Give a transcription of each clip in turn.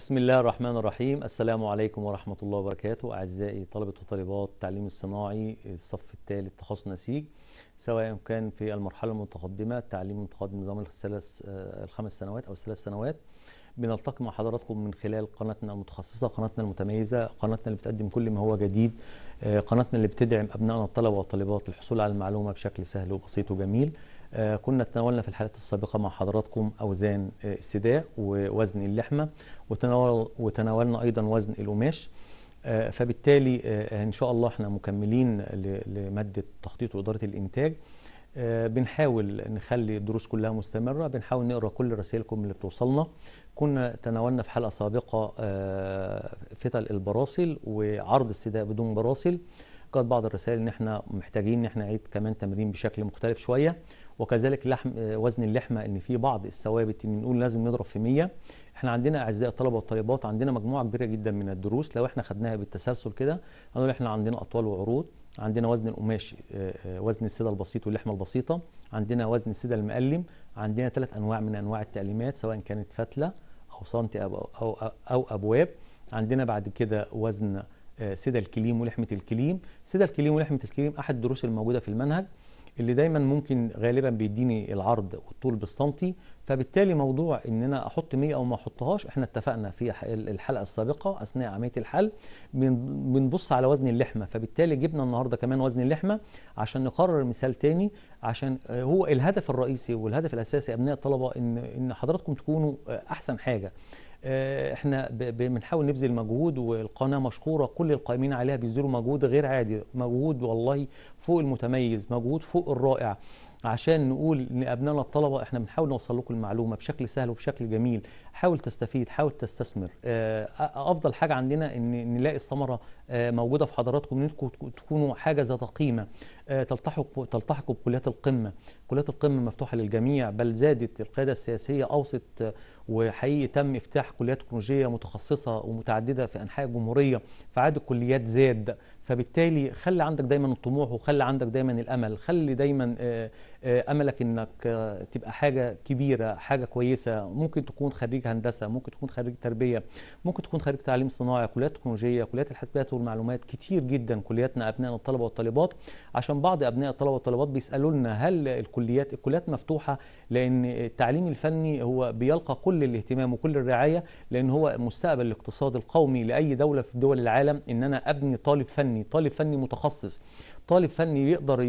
بسم الله الرحمن الرحيم السلام عليكم ورحمة الله وبركاته أعزائي طلبة وطالبات التعليم الصناعي الصف الثالث تخصص نسيج سواء كان في المرحلة المتقدمة التعليم المتقدم نظام الثلاث آه، الخمس سنوات أو الثلاث سنوات بنلتقي مع حضراتكم من خلال قناتنا المتخصصة قناتنا المتميزة قناتنا اللي بتقدم كل ما هو جديد آه، قناتنا اللي بتدعم أبنائنا الطلبة والطالبات للحصول على المعلومة بشكل سهل وبسيط وجميل آه، كنا تناولنا في الحلقات السابقة مع حضراتكم أوزان آه، السداء ووزن اللحمة وتناول وتناولنا أيضا وزن القماش آه، فبالتالي إن شاء الله احنا مكملين لمادة تخطيط وإدارة الإنتاج بنحاول نخلي الدروس كلها مستمرة بنحاول نقرأ كل رسائلكم اللي بتوصلنا كنا تناولنا في حلقة سابقة فتل البراسل وعرض السداء بدون براسل كانت بعض الرسائل ان احنا محتاجين ان احنا نعيد كمان تمرين بشكل مختلف شويه وكذلك لحم آه، وزن اللحمه ان في بعض الثوابت بنقول لازم نضرب في 100 احنا عندنا اعزائي الطلبه والطالبات عندنا مجموعه كبيره جدا من الدروس لو احنا خدناها بالتسلسل كده هنقول احنا عندنا اطوال وعروض عندنا وزن القماش آه، آه، وزن السده البسيط واللحمه البسيطه عندنا وزن السده المقلم عندنا ثلاث انواع من انواع التقليمات سواء كانت فتله او سنتي او او, أو ابواب عندنا بعد كده وزن سده الكليم ولحمه الكليم سده الكليم ولحمه الكليم احد الدروس الموجوده في المنهج اللي دايما ممكن غالبا بيديني العرض والطول بالسنتي فبالتالي موضوع ان انا احط 100 او ما احطهاش احنا اتفقنا في الحلقه السابقه اثناء عمليه الحل بنبص على وزن اللحمه فبالتالي جبنا النهارده كمان وزن اللحمه عشان نقرر مثال تاني عشان هو الهدف الرئيسي والهدف الاساسي ابناء الطلبه ان ان حضراتكم تكونوا احسن حاجه آه، احنا بنحاول نبذل مجهود والقناه مشكوره كل القائمين عليها بيبذلوا مجهود غير عادي مجهود والله فوق المتميز مجهود فوق الرائع عشان نقول لابنائنا الطلبه احنا بنحاول نوصل لكم المعلومه بشكل سهل وبشكل جميل حاول تستفيد حاول تستثمر آه، افضل حاجه عندنا ان نلاقي الثمره آه، موجوده في حضراتكم انكم تكونوا حاجه ذات قيمه آه، تلتحق تلتحق بكليات القمه، كليات القمه مفتوحه للجميع بل زادت القياده السياسيه اوصت آه، وحقيقي تم افتتاح كليات تكنولوجيه متخصصه ومتعدده في انحاء الجمهوريه فعدد الكليات زاد فبالتالي خلي عندك دايما الطموح وخلي عندك دايما الامل خلي دايما آه، املك انك تبقى حاجه كبيره حاجه كويسه ممكن تكون خريج هندسه ممكن تكون خريج تربيه ممكن تكون خريج تعليم صناعي كليات تكنولوجيه كليات الحاسبات والمعلومات كتير جدا كلياتنا ابنائنا الطلبه والطالبات عشان بعض ابناء الطلبه والطلبات بيسالوا لنا هل الكليات الكليات مفتوحه لان التعليم الفني هو بيلقى كل الاهتمام وكل الرعايه لان هو مستقبل الاقتصاد القومي لاي دوله في دول العالم ان انا ابني طالب فني طالب فني متخصص طالب فني يقدر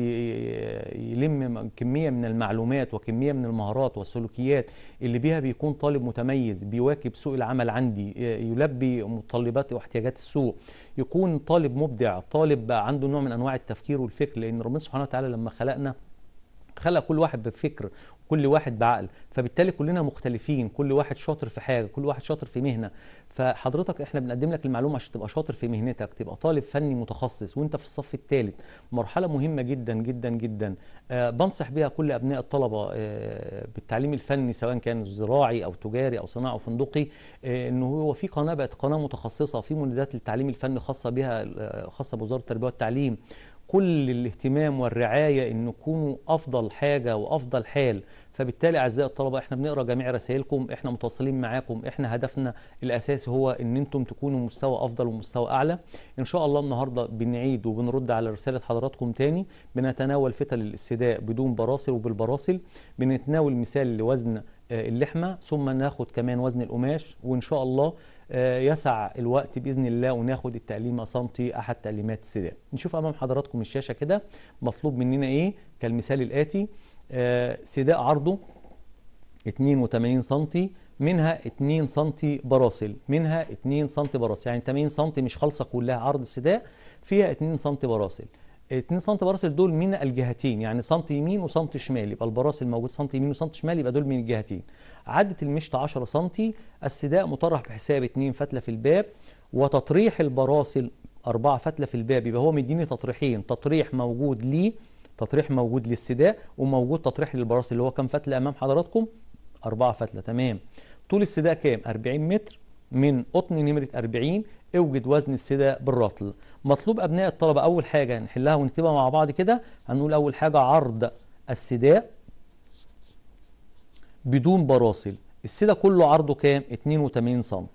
يلم كميه من المعلومات وكميه من المهارات والسلوكيات اللي بيها بيكون طالب متميز بيواكب سوق العمل عندي يلبي متطلبات واحتياجات السوق يكون طالب مبدع طالب عنده نوع من انواع التفكير والفكر لان ربنا سبحانه وتعالى لما خلقنا خلق كل واحد بفكر كل واحد بعقل فبالتالي كلنا مختلفين كل واحد شاطر في حاجه كل واحد شاطر في مهنه فحضرتك احنا بنقدم لك المعلومه عشان تبقى شاطر في مهنتك تبقى طالب فني متخصص وانت في الصف الثالث مرحله مهمه جدا جدا جدا آه بنصح بها كل ابناء الطلبه آه بالتعليم الفني سواء كان زراعي او تجاري او صناعي او فندقي آه انه هو في قناه بقت قناه متخصصه في منادات للتعليم الفني خاصه بها آه، خاصه بوزاره التربيه والتعليم كل الاهتمام والرعايه ان يكونوا افضل حاجه وافضل حال فبالتالي اعزائي الطلبه احنا بنقرا جميع رسائلكم احنا متواصلين معاكم احنا هدفنا الاساسي هو ان انتم تكونوا مستوى افضل ومستوى اعلى ان شاء الله النهارده بنعيد وبنرد على رساله حضراتكم تاني بنتناول فتل الاستداء بدون براسل وبالبراسل بنتناول مثال لوزن آه، اللحمه ثم ناخد كمان وزن القماش وان شاء الله آه، يسع الوقت باذن الله وناخد التعليم سنتي احد تعليمات السداء نشوف امام حضراتكم الشاشه كده مطلوب مننا ايه كالمثال الاتي سداء عرضه 82 سم منها 2 سم براسل منها 2 سم براسل يعني 80 سم مش خالصه كلها عرض السداء فيها 2 سم براسل 2 سم براسل دول من الجهتين يعني سم يمين وسم شمال يبقى البراسل موجود سم يمين وسم شمال يبقى دول من الجهتين عدت المشط 10 سم السداء مطرح بحساب 2 فتله في الباب وتطريح البراسل 4 فتلة في الباب يبقى هو مديني تطريحين تطريح موجود ليه تطريح موجود للسداء وموجود تطريح للبراس اللي هو كام فتله امام حضراتكم أربعة فتله تمام طول السداء كام 40 متر من قطن نمرة 40 اوجد وزن السداء بالرطل مطلوب أبناء الطلبة أول حاجة نحلها ونكتبها مع بعض كده هنقول أول حاجة عرض السداء بدون براسل السداء كله عرضه كام 82 سم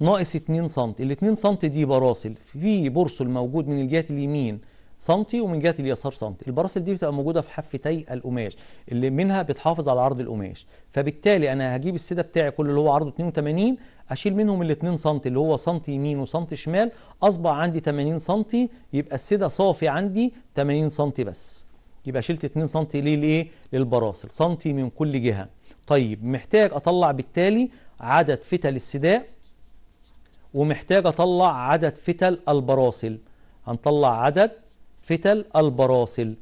ناقص 2 سم ال 2 سم دي براسل في برسل موجود من الجهة اليمين سنتي ومن جهه اليسار سنتي البراسل دي بتبقى موجوده في حفتي القماش اللي منها بتحافظ على عرض القماش فبالتالي انا هجيب السده بتاعي كله اللي هو عرضه 82 اشيل منهم ال 2 سم اللي هو سم يمين وسم شمال اصبح عندي 80 سم يبقى السده صافي عندي 80 سم بس يبقى شلت 2 سم ليه لايه للبراسل سم من كل جهه طيب محتاج اطلع بالتالي عدد فتل السداء ومحتاج اطلع عدد فتل البراسل هنطلع عدد فتل البراسل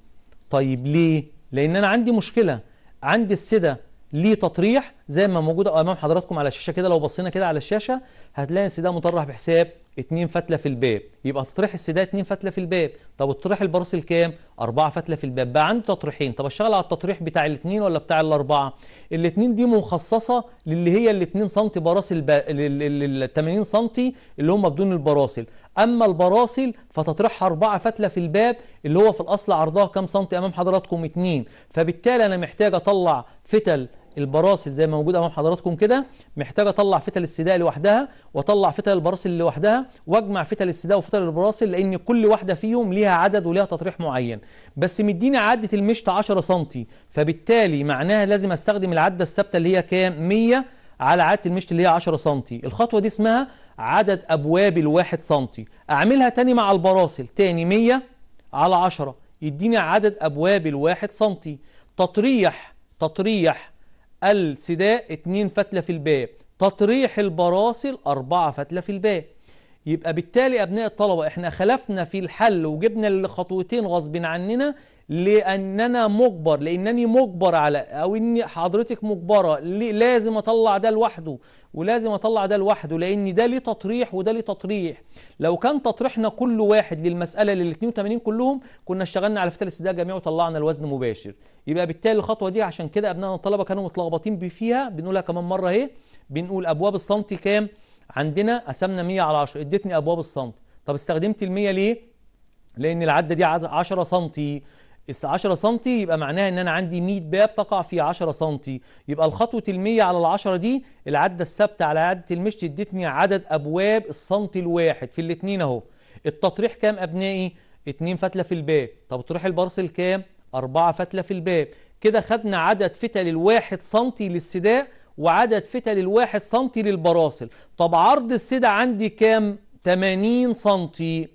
طيب ليه لان انا عندي مشكله عندي السده ليه تطريح زي ما موجوده امام حضراتكم على الشاشه كده لو بصينا كده على الشاشه هتلاقي السده مطرح بحساب 2 فتله في الباب يبقى تطريح السداد 2 فتله في الباب طب تطريح البراسل الكام 4 فتله في الباب بقى عنده تطريحين طب اشتغل على التطريح بتاع الاثنين ولا بتاع الاربعه الاثنين دي مخصصه للي هي ال 2 سم براس ال 80 سم اللي هم بدون البراسل اما البراسل فتطريحها 4 فتله في الباب اللي هو في الاصل عرضها كام سم امام حضراتكم 2 فبالتالي انا محتاج اطلع فتل البراسل زي ما موجود امام حضراتكم كده محتاجه اطلع فتل السداء لوحدها واطلع فتل البراسل لوحدها واجمع فتل السداء وفتل البراسل لان كل واحده فيهم ليها عدد وليها تطريح معين بس مديني عده المشط 10 سم فبالتالي معناها لازم استخدم العده الثابته اللي هي كام 100 على عدة المشط اللي هي 10 سم الخطوه دي اسمها عدد ابواب الواحد سم اعملها تاني مع البراسل تاني 100 على 10 يديني عدد ابواب الواحد سم تطريح تطريح السداء اتنين فتلة في الباب تطريح البراسل أربعة فتلة في الباب يبقى بالتالي أبناء الطلبة احنا خلفنا في الحل وجبنا الخطوتين غصب عننا لأننا مجبر لأنني مجبر على أو إن حضرتك مجبرة لازم أطلع ده لوحده ولازم أطلع ده لوحده لأن ده ليه تطريح وده ليه تطريح لو كان تطريحنا كل واحد للمسألة لل 82 كلهم كنا اشتغلنا على فتال الاستدعاء جميع وطلعنا الوزن مباشر يبقى بالتالي الخطوة دي عشان كده أبنائنا الطلبة كانوا متلخبطين فيها بنقولها كمان مرة أهي بنقول أبواب الصمت كام عندنا قسمنا 100 على 10 ادتني أبواب الصمت طب استخدمت ال 100 ليه؟ لأن العدة دي 10 سنتي 10 سم يبقى معناها ان انا عندي 100 باب تقع في 10 سم يبقى الخطوه ال100 على ال10 دي العده الثابته على عده المشط ادتني عدد ابواب السنتي الواحد في الاثنين اهو التطريح كام ابنائي 2 فتله في الباب طب تطريح البارسل كام 4 فتله في الباب كده خدنا عدد فتل الواحد سنتي للسداء وعدد فتل الواحد سنتي للبراسل طب عرض السدة عندي كام 80 سنتي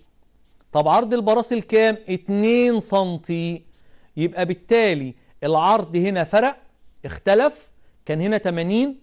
طب عرض البراسل كام 2 سنتي يبقى بالتالي العرض هنا فرق اختلف كان هنا 80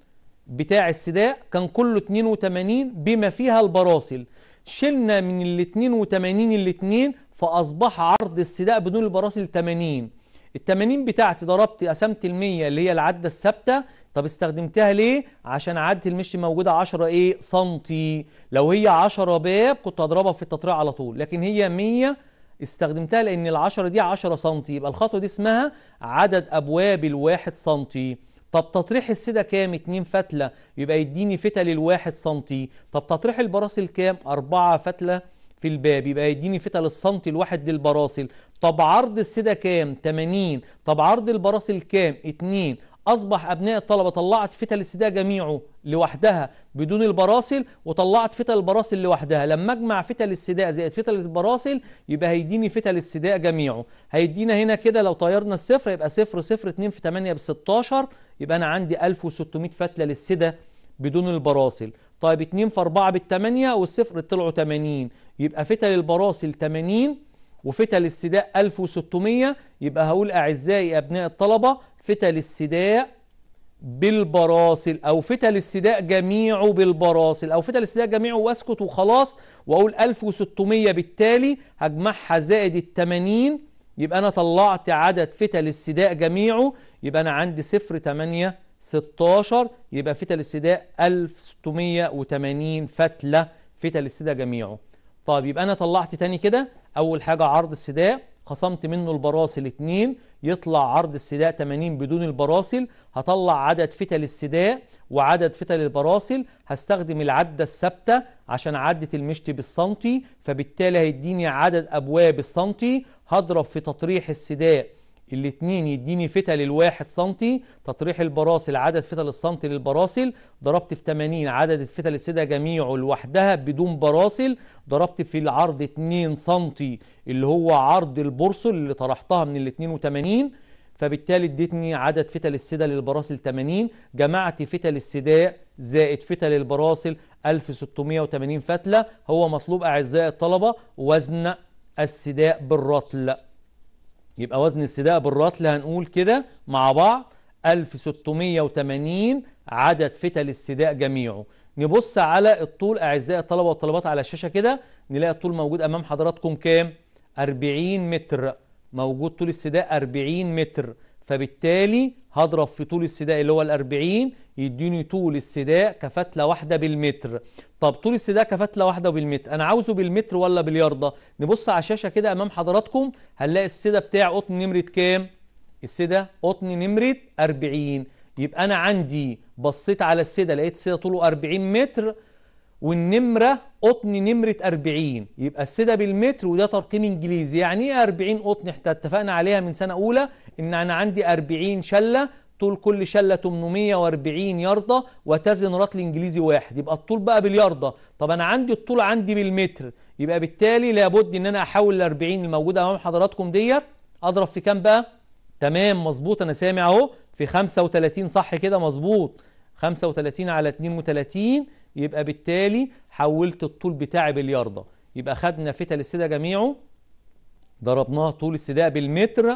بتاع السداء كان كله 82 بما فيها البراسل شلنا من ال 82 الاثنين فأصبح عرض السداء بدون البراسل 80 ال 80 بتاعتي ضربت قسمت ال 100 اللي هي العدة الثابتة طب استخدمتها ليه عشان عدت المشي موجودة 10 ايه سنتي لو هي 10 باب كنت هضربها في التطريق على طول لكن هي 100 استخدمتها لان ال10 دي 10 سنتي يبقى الخطوة دي اسمها عدد ابواب الواحد سنتي طب تطريح السده كام 2 فتله يبقى يديني فتل الواحد سنتي طب تطريح البراسل كام 4 فتله في الباب يبقى يديني فتل السنتي الواحد للبراسل طب عرض السده كام 80 طب عرض البراسل كام 2 أصبح أبناء الطلبة طلعت فتل السداء جميعه لوحدها بدون البراسل وطلعت فتل البراسل لوحدها لما أجمع فتل السداء زائد فتل البراسل يبقى هيديني فتل السداء جميعه هيدينا هنا كده لو طيرنا الصفر يبقى صفر صفر 2 في 8 ب 16 يبقى أنا عندي 1600 فتلة للسداء بدون البراسل طيب 2 في 4 بال 8 والصفر طلعوا 80 يبقى فتل البراسل 80 وفتل السداء 1600 يبقى هقول أعزائي أبناء الطلبة فتل السداء بالبراسل أو فتل السداء جميعه بالبراسل أو فتل السداء جميعه وأسكت وخلاص وأقول 1600 بالتالي هجمعها زائد ال 80 يبقى أنا طلعت عدد فتل السداء جميعه يبقى أنا عندي صفر 8 16 يبقى فتل السداء 1680 فتلة فتل السداء جميعه طب يبقى أنا طلعت تاني كده أول حاجة عرض السداء خصمت منه البراسل اتنين يطلع عرض السداء 80 بدون البراسل هطلع عدد فتل السداء وعدد فتل البراسل هستخدم العدة الثابتة عشان عدة المشتي بالسنتي فبالتالي هيديني عدد أبواب السنتي هضرب في تطريح السداء الاثنين يديني فتل الواحد سنتي تطريح البراسل عدد فتل السنتي للبراسل ضربت في 80 عدد الفتل السيدة جميعه لوحدها بدون براسل ضربت في العرض 2 سنتي اللي هو عرض البرسل اللي طرحتها من ال 82 فبالتالي اديتني عدد فتل السدى للبراسل 80 جمعت فتل السداء زائد فتل البراسل 1680 فتلة هو مطلوب أعزائي الطلبة وزن السداء بالرطل يبقى وزن السداء بالرطل هنقول كده مع بعض 1680 عدد فتل السداء جميعه نبص على الطول أعزائي الطلبة والطلبات على الشاشة كده نلاقي الطول موجود أمام حضراتكم كام 40 متر موجود طول السداء 40 متر فبالتالي هضرب في طول السداء اللي هو الأربعين يديني طول السداء كفتلة واحدة بالمتر طب طول السداء كفتلة واحدة بالمتر أنا عاوزه بالمتر ولا بالياردة نبص على الشاشة كده أمام حضراتكم هنلاقي السداء بتاع قطن نمرة كام السداء قطن نمرة 40 يبقى أنا عندي بصيت على السداء لقيت السداء طوله 40 متر والنمرة قطن نمرة 40 يبقى السدة بالمتر وده ترقيم انجليزي يعني ايه 40 قطن احنا اتفقنا عليها من سنة اولى ان انا عندي 40 شلة طول كل شلة 840 ياردة وتزن رطل انجليزي واحد يبقى الطول بقى بالياردة طب انا عندي الطول عندي بالمتر يبقى بالتالي لابد ان انا احول ال 40 الموجودة امام حضراتكم ديت اضرب في كام بقى تمام مظبوط انا سامع اهو في 35 صح كده مظبوط 35 على 32 يبقى بالتالي حولت الطول بتاعي بالياردة يبقى خدنا فتل السداء جميعه ضربناها طول السداء بالمتر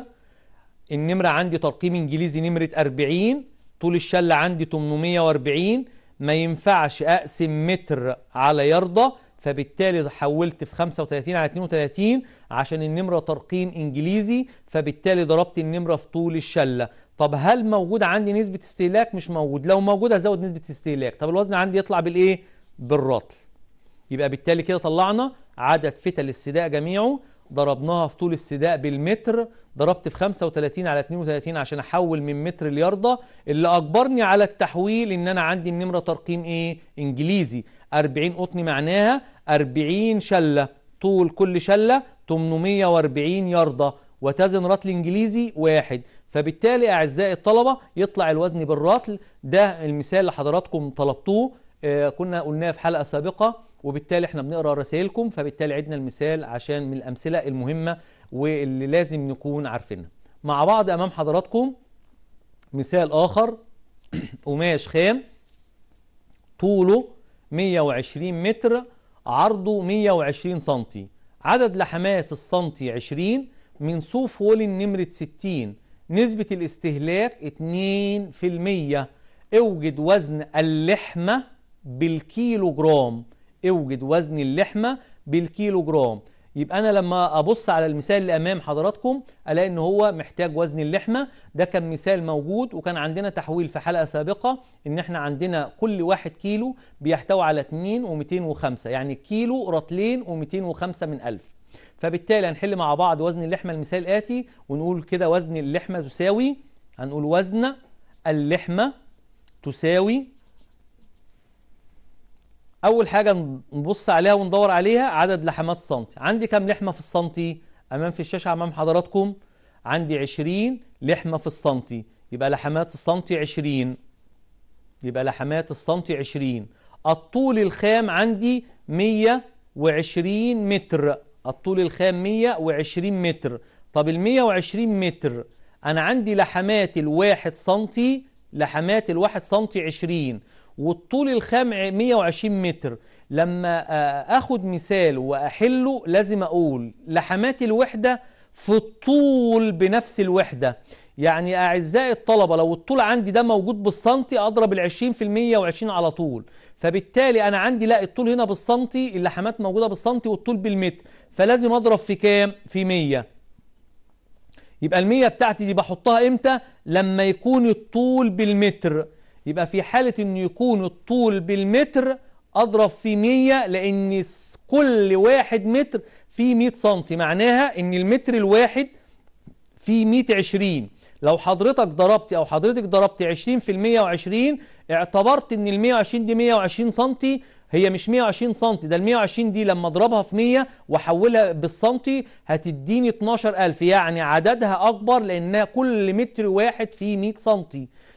النمرة عندي ترقيم انجليزي نمرة 40 طول الشلة عندي 840 ما ينفعش اقسم متر على ياردة فبالتالي حولت في 35 على 32 عشان النمرة ترقيم إنجليزي فبالتالي ضربت النمرة في طول الشلة طب هل موجود عندي نسبة استهلاك مش موجود لو موجود هزود نسبة استهلاك طب الوزن عندي يطلع بالإيه بالرطل يبقى بالتالي كده طلعنا عدد فتل السداء جميعه ضربناها في طول السداء بالمتر ضربت في 35 على 32 عشان احول من متر لياردة اللي اجبرني على التحويل ان انا عندي النمرة ترقيم ايه انجليزي 40 قطن معناها 40 شلة طول كل شلة 840 ياردة وتزن رطل انجليزي واحد فبالتالي اعزائي الطلبة يطلع الوزن بالرطل ده المثال اللي حضراتكم طلبتوه آه كنا قلناه في حلقة سابقة وبالتالي احنا بنقرا رسائلكم فبالتالي عدنا المثال عشان من الامثله المهمه واللي لازم نكون عارفينها مع بعض امام حضراتكم مثال اخر قماش خام طوله 120 متر عرضه 120 سنتي عدد لحمات السنتي 20 من صوف وولن نمرة 60 نسبة الاستهلاك 2% اوجد وزن اللحمة بالكيلو جرام اوجد وزن اللحمة بالكيلو جرام يبقى أنا لما أبص على المثال اللي أمام حضراتكم ألاقي إن هو محتاج وزن اللحمة ده كان مثال موجود وكان عندنا تحويل في حلقة سابقة إن إحنا عندنا كل واحد كيلو بيحتوي على 2 و205 يعني كيلو رطلين و205 من 1000 فبالتالي هنحل مع بعض وزن اللحمة المثال آتي ونقول كده وزن اللحمة تساوي هنقول وزن اللحمة تساوي اول حاجه نبص عليها وندور عليها عدد لحمات سنتي عندي كام لحمه في السنتي امام في الشاشه امام حضراتكم عندي 20 لحمه في السنتي يبقى لحمات السنتي 20 يبقى لحمات السنتي 20 الطول الخام عندي 120 متر الطول الخام 120 متر طب ال 120 متر انا عندي لحمات الواحد سنتي لحمات الواحد سنتي 20 والطول الخام 120 متر لما آه، اخد مثال واحله لازم اقول لحمات الوحدة في الطول بنفس الوحدة يعني أعزائي الطلبة لو الطول عندي ده موجود بالسنتي أضرب العشرين في المية وعشرين على طول فبالتالي أنا عندي لا الطول هنا بالسنتي اللحمات موجودة بالسنتي والطول بالمتر فلازم أضرب في كام؟ في مية يبقى المية بتاعتي دي بحطها إمتى؟ لما يكون الطول بالمتر يبقى في حالة أن يكون الطول بالمتر أضرب في 100 لأن كل واحد متر فيه 100 سنتي معناها أن المتر الواحد فيه 120 لو حضرتك ضربتي أو حضرتك ضربتي 20 في المية وعشرين اعتبرت أن ال 120 دي 120 سنتي هي مش 120 سم ده ال 120 دي لما اضربها في 100 واحولها بالسنتي هتديني 12000 يعني عددها اكبر لان كل متر واحد فيه 100 سم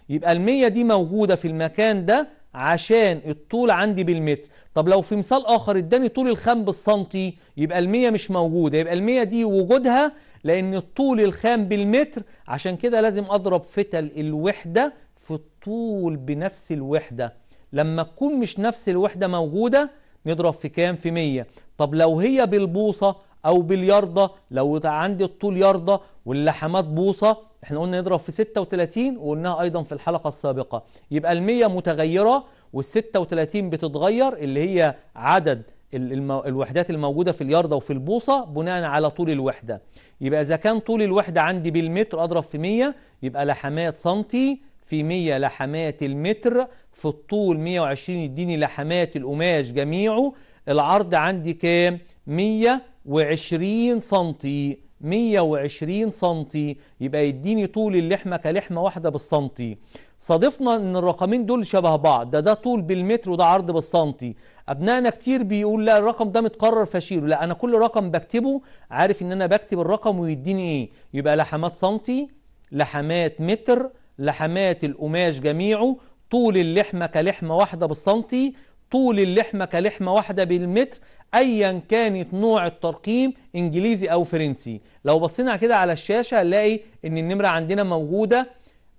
يبقى ال 100 دي موجوده في المكان ده عشان الطول عندي بالمتر طب لو في مثال اخر اداني طول الخام بالسنتي يبقى ال 100 مش موجوده يبقى ال 100 دي وجودها لان الطول الخام بالمتر عشان كده لازم اضرب فتل الوحده في الطول بنفس الوحده لما تكون مش نفس الوحدة موجودة نضرب في كام في 100 طب لو هي بالبوصة أو بالياردة لو عندي الطول ياردة واللحمات بوصة احنا قلنا نضرب في 36 وقلناها أيضا في الحلقة السابقة المية ال100 متغيرة وال36 بتتغير اللي هي عدد الوحدات الموجودة في الياردة وفي البوصة بناء على طول الوحدة يبقى إذا كان طول الوحدة عندي بالمتر أضرب في 100 يبقى لحمات سنتي في 100 لحمات المتر في الطول 120 يديني لحمات القماش جميعه العرض عندي كام 120 سنتي 120 سنتي يبقى يديني طول اللحمة كلحمة واحدة بالسنتي صادفنا ان الرقمين دول شبه بعض ده ده طول بالمتر وده عرض بالسنتي ابنائنا كتير بيقول لا الرقم ده متكرر فشيله لا انا كل رقم بكتبه عارف ان انا بكتب الرقم ويديني ايه يبقى لحمات سنتي لحمات متر لحمات القماش جميعه طول اللحمة كلحمة واحدة بالسنتي طول اللحمة كلحمة واحدة بالمتر أيا كانت نوع الترقيم إنجليزي أو فرنسي لو بصينا كده على الشاشة هنلاقي إن النمرة عندنا موجودة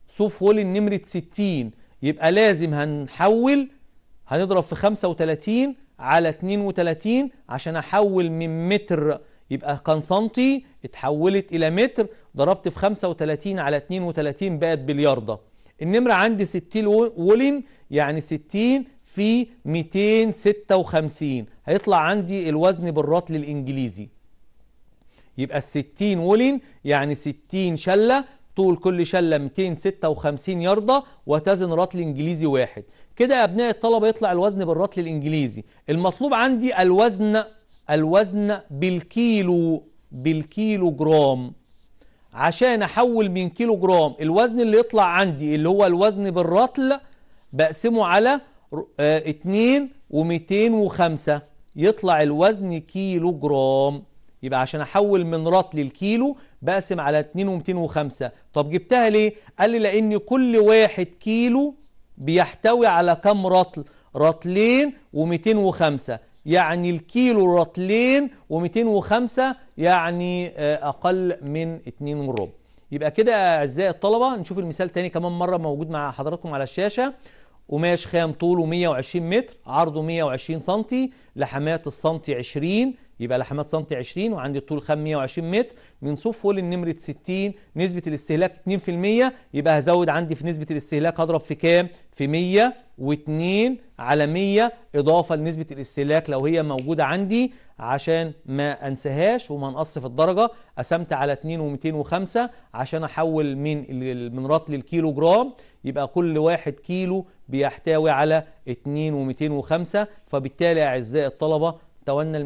صوف هول نمرة 60 يبقى لازم هنحول هنضرب في 35 على 32 عشان أحول من متر يبقى كان سنتي اتحولت إلى متر ضربت في 35 على 32 بقت بلياردة النمرة عندي 60 وولن يعني 60 في 256 هيطلع عندي الوزن بالرطل الإنجليزي يبقى ال 60 وولن يعني 60 شلة طول كل شلة 256 ياردة وتزن رطل إنجليزي واحد كده يا أبناء الطلبة يطلع الوزن بالرطل الإنجليزي المطلوب عندي الوزن الوزن بالكيلو بالكيلو جرام عشان احول من كيلو جرام الوزن اللي يطلع عندي اللي هو الوزن بالرطل بقسمه على 2 آه، و205 يطلع الوزن كيلو جرام يبقى عشان احول من رطل لكيلو بقسم على 2 و205 طب جبتها ليه قال لي لان كل واحد كيلو بيحتوي على كم رطل رطلين و205 يعني الكيلو رطلين و205 يعني آه، أقل من 2 وربع يبقى كده أعزائي الطلبة نشوف المثال تاني كمان مرة موجود مع حضراتكم على الشاشة قماش خام طوله 120 متر عرضه 120 سم لحمات السنتي 20 يبقى لحمات سنتي 20 وعندي الطول 120 متر من صف فول النمره 60 نسبة الاستهلاك 2% يبقى هزود عندي في نسبة الاستهلاك هضرب في كام؟ في 102 على 100 إضافة لنسبة الاستهلاك لو هي موجودة عندي عشان ما أنساهاش وما نقص في الدرجة قسمت على 2 و205 عشان أحول من المنرات للكيلو جرام يبقى كل واحد كيلو بيحتوي على 2 و205 فبالتالي أعزائي الطلبة تناولنا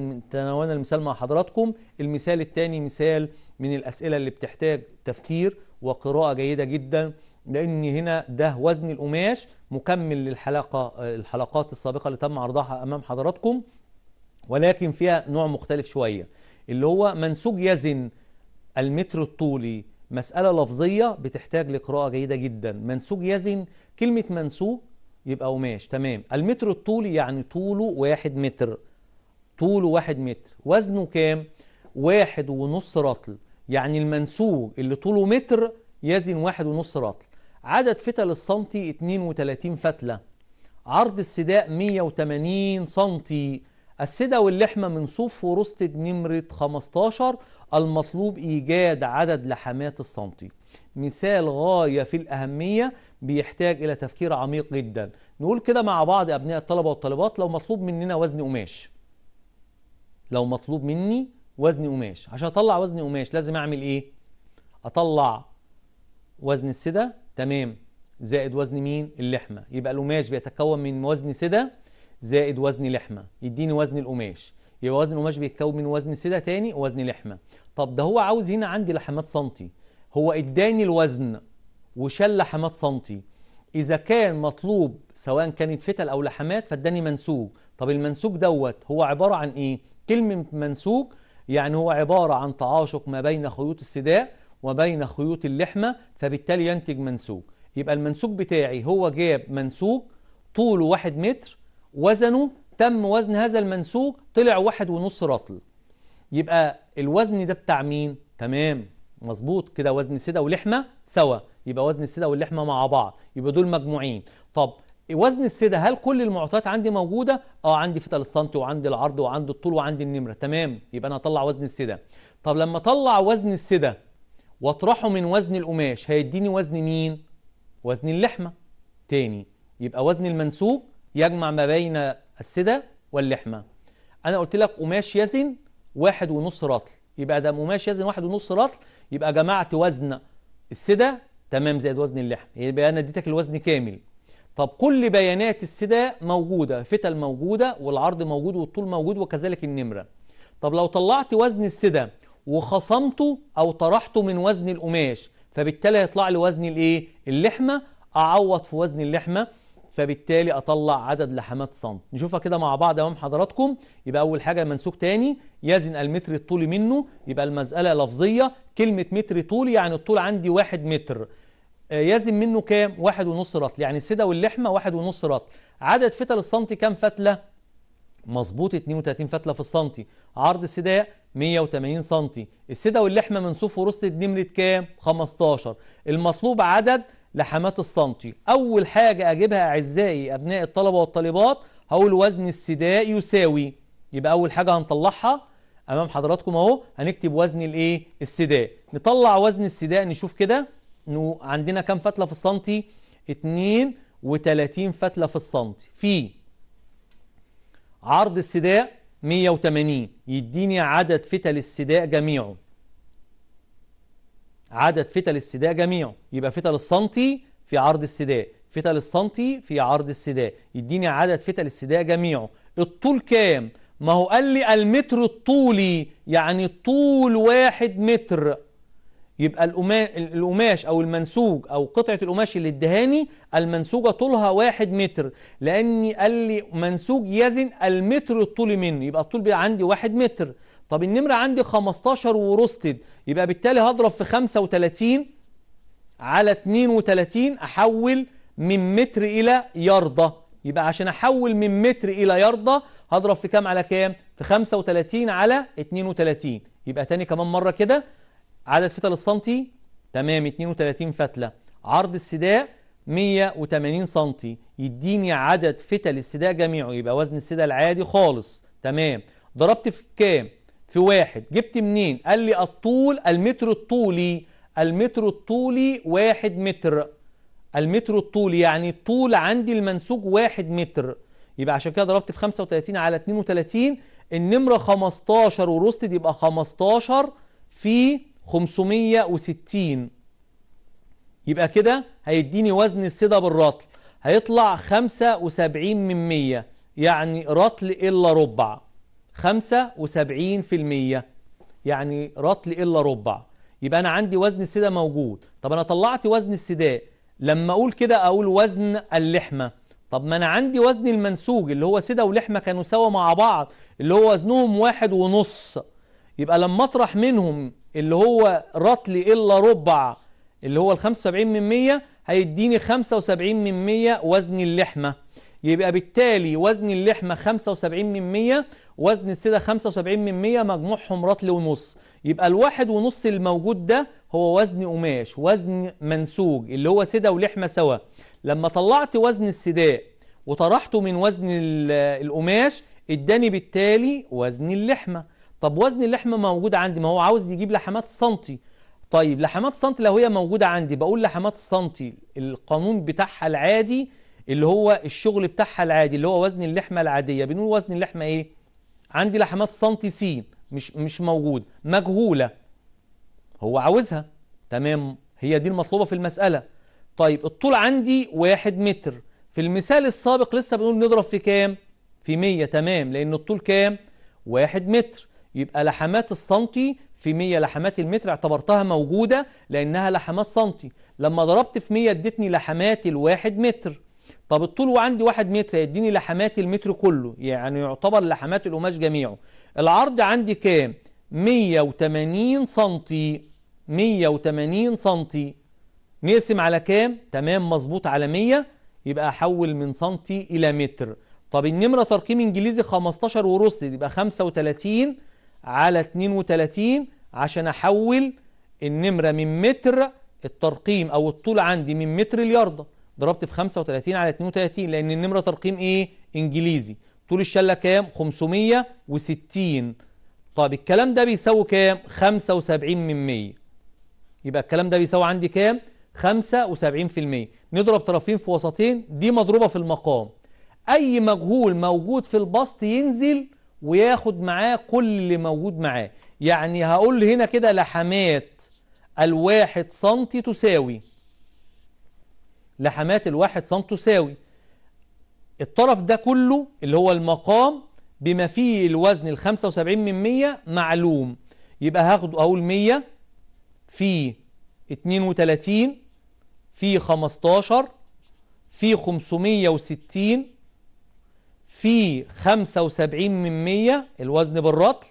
المثال مع حضراتكم المثال الثاني مثال من الأسئلة اللي بتحتاج تفكير وقراءة جيدة جدا لأن هنا ده وزن القماش مكمل للحلقة الحلقات السابقة اللي تم عرضها أمام حضراتكم ولكن فيها نوع مختلف شوية اللي هو منسوج يزن المتر الطولي مسألة لفظية بتحتاج لقراءة جيدة جدا منسوج يزن كلمة منسوج يبقى قماش تمام المتر الطولي يعني طوله واحد متر طوله واحد متر وزنه كام واحد ونص رطل يعني المنسوج اللي طوله متر يزن واحد ونص رطل عدد فتل السنتي 32 فتلة عرض السداء 180 سنتي السدا واللحمة من صوف ورستد نمرة 15 المطلوب إيجاد عدد لحمات السنتي مثال غاية في الأهمية بيحتاج إلى تفكير عميق جدا نقول كده مع بعض أبناء الطلبة والطالبات لو مطلوب مننا وزن قماش لو مطلوب مني وزن قماش عشان اطلع وزن قماش لازم اعمل ايه اطلع وزن السدة تمام زائد وزن مين اللحمة يبقى القماش بيتكون من وزن سدة زائد وزن لحمة يديني وزن القماش يبقى وزن القماش بيتكون من وزن سدة تاني ووزن لحمة طب ده هو عاوز هنا عندي لحمات سنتي هو اداني الوزن وشال لحمات سنتي اذا كان مطلوب سواء كانت فتل او لحمات فاداني منسوج طب المنسوج دوت هو عبارة عن ايه كلمة منسوج يعني هو عبارة عن تعاشق ما بين خيوط السداء وبين خيوط اللحمة فبالتالي ينتج منسوج يبقى المنسوج بتاعي هو جاب منسوج طوله واحد متر وزنه تم وزن هذا المنسوج طلع واحد ونص رطل يبقى الوزن ده بتاع مين تمام مظبوط كده وزن سدة ولحمة سوا يبقى وزن السدة واللحمة مع بعض يبقى دول مجموعين طب وزن السيدة هل كل المعطيات عندي موجودة؟ اه عندي فتل السنتي وعندي العرض وعندي الطول وعندي النمرة تمام يبقى انا هطلع وزن السيدة طب لما اطلع وزن السيدة واطرحه من وزن القماش هيديني وزن مين؟ وزن اللحمة تاني يبقى وزن المنسوب يجمع ما بين السدة واللحمة أنا قلت لك قماش يزن واحد ونص رطل يبقى ده قماش يزن واحد ونص رطل يبقى جمعت وزن السدة تمام زائد وزن اللحم يبقى أنا اديتك الوزن كامل طب كل بيانات السداء موجودة فتل موجودة والعرض موجود والطول موجود وكذلك النمرة طب لو طلعت وزن السدا وخصمته أو طرحته من وزن القماش فبالتالي هيطلع لي وزن الايه اللحمة أعوض في وزن اللحمة فبالتالي أطلع عدد لحمات سم نشوفها كده مع بعض أمام حضراتكم يبقى أول حاجة المنسوج تاني يزن المتر الطولي منه يبقى المسألة لفظية كلمة متر طولي يعني الطول عندي واحد متر آه، يزن منه كام؟ واحد ونص رطل يعني السدة واللحمة واحد ونص رطل عدد فتل السنتي كام فتلة؟ مظبوط 32 فتلة في السنتي عرض السداء 180 سنتي السدة واللحمة منسوف ورست نمرة كام؟ 15 المطلوب عدد لحمات السنتي أول حاجة أجيبها أعزائي أبناء الطلبة والطالبات هقول وزن السداء يساوي يبقى أول حاجة هنطلعها أمام حضراتكم أهو هنكتب وزن الإيه؟ السداء نطلع وزن السداء نشوف كده انه عندنا كام فتله في السنتي 32 فتله في السنتي في عرض السداء 180 يديني عدد فتل السداء جميعه عدد فتل السداء جميعه يبقى فتل السنتي في عرض السداء فتل السنتي في عرض السداء يديني عدد فتل السداء جميعه الطول كام ما هو قال لي المتر الطولي يعني طول واحد متر يبقى القماش او المنسوج او قطعه القماش اللي الدهاني المنسوجه طولها واحد متر لاني قال لي منسوج يزن المتر الطولي منه يبقى الطول عندي واحد متر طب النمره عندي 15 وروستد يبقى بالتالي هضرب في 35 على 32 احول من متر الى يارده يبقى عشان احول من متر الى يارده هضرب في كام على كام؟ في 35 على 32 يبقى تاني كمان مره كده عدد فتل السنتي تمام 32 فتلة عرض السداء 180 سنتي يديني عدد فتل السداء جميعه يبقى وزن السداء العادي خالص تمام ضربت في كام في واحد جبت منين قال لي الطول المتر الطولي المتر الطولي واحد متر المتر الطولي يعني الطول عندي المنسوج واحد متر يبقى عشان كده ضربت في 35 على 32 النمرة 15 ورستد يبقى 15 في 560 يبقى كده هيديني وزن الصدى بالرطل هيطلع 75 من 100 يعني رطل إلا ربع 75% يعني رطل إلا ربع يبقى أنا عندي وزن السدة موجود طب أنا طلعت وزن السداء لما أقول كده أقول وزن اللحمة طب ما أنا عندي وزن المنسوج اللي هو سده ولحمة كانوا سوا مع بعض اللي هو وزنهم واحد ونص يبقى لما أطرح منهم اللي هو رطلي إلا ربع اللي هو ال 75 من 100 هيديني 75 من 100 وزن اللحمة يبقى بالتالي وزن اللحمة 75 من 100 وزن السدة 75 من 100 مجموعهم رطل ونص يبقى الواحد ونص الموجود ده هو وزن قماش وزن منسوج اللي هو سدة ولحمة سوا لما طلعت وزن السداء وطرحته من وزن القماش اداني بالتالي وزن اللحمة طب وزن اللحمه موجود عندي ما هو عاوز يجيب لحمات سنتي طيب لحمات سنتي لو هي موجوده عندي بقول لحمات سنتي القانون بتاعها العادي اللي هو الشغل بتاعها العادي اللي هو وزن اللحمه العاديه بنقول وزن اللحمه ايه عندي لحمات سنتي س مش مش موجود مجهوله هو عاوزها تمام هي دي المطلوبه في المساله طيب الطول عندي واحد متر في المثال السابق لسه بنقول نضرب في كام في 100 تمام لان الطول كام واحد متر يبقى لحمات السنتي في 100 لحمات المتر اعتبرتها موجودة لأنها لحمات سنتي لما ضربت في 100 ادتني لحمات الواحد متر طب الطول عندي 1 متر يديني لحمات المتر كله يعني يعتبر لحمات القماش جميعه العرض عندي كام 180 سنتي 180 سنتي نقسم على كام تمام مظبوط على 100 يبقى احول من سنتي الى متر طب النمرة ترقيم انجليزي 15 ورصد يبقى 35 على 32 عشان أحول النمرة من متر الترقيم أو الطول عندي من متر الياردة ضربت في 35 على 32 لأن النمرة ترقيم إيه؟ إنجليزي طول الشلة كام؟ 560 طب الكلام ده بيساوي كام؟ 75 من 100 يبقى الكلام ده بيساوي عندي كام؟ 75% نضرب طرفين في وسطين دي مضروبة في المقام أي مجهول موجود في البسط ينزل وياخد معاه كل اللي موجود معاه يعني هقول هنا كده لحمات الواحد سنتي تساوي لحمات الواحد سنتي تساوي الطرف ده كله اللي هو المقام بما فيه الوزن ال 75 من 100 معلوم يبقى هاخده اقول 100 في 32 في 15 في 560 في 75 من 100 الوزن بالرطل